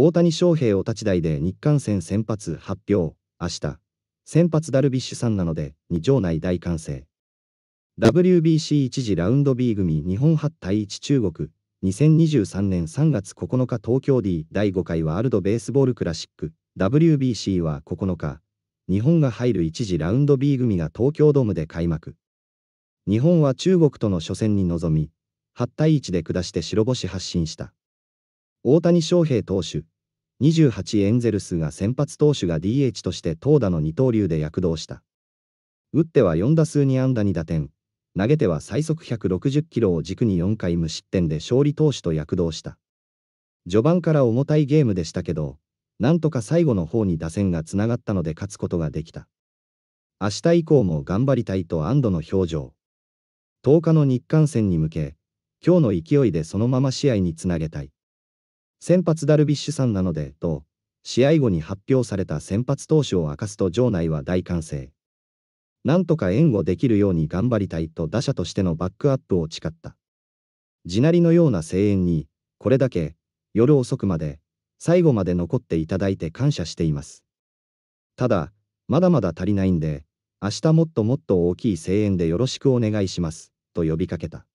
大谷翔平を立ち台で日韓戦先発発表、明日、先発ダルビッシュさんなので、2場内大歓声。WBC 一次ラウンド B 組日本8対1中国、2023年3月9日東京 D 第5回ワールドベースボールクラシック、WBC は9日、日本が入る一次ラウンド B 組が東京ドームで開幕。日本は中国との初戦に臨み、8対1で下して白星発進した。大谷翔平投手、28エンゼルスが先発投手が DH として投打の二刀流で躍動した。打っては4打数2安打2打点、投げては最速160キロを軸に4回無失点で勝利投手と躍動した。序盤から重たいゲームでしたけど、なんとか最後の方に打線がつながったので勝つことができた。明日以降も頑張りたいと安堵の表情。10日の日韓戦に向け、今日の勢いでそのまま試合につなげたい。先発ダルビッシュさんなので、と、試合後に発表された先発投手を明かすと場内は大歓声。なんとか援護できるように頑張りたいと打者としてのバックアップを誓った。地鳴りのような声援に、これだけ、夜遅くまで、最後まで残っていただいて感謝しています。ただ、まだまだ足りないんで、明日もっともっと大きい声援でよろしくお願いします、と呼びかけた。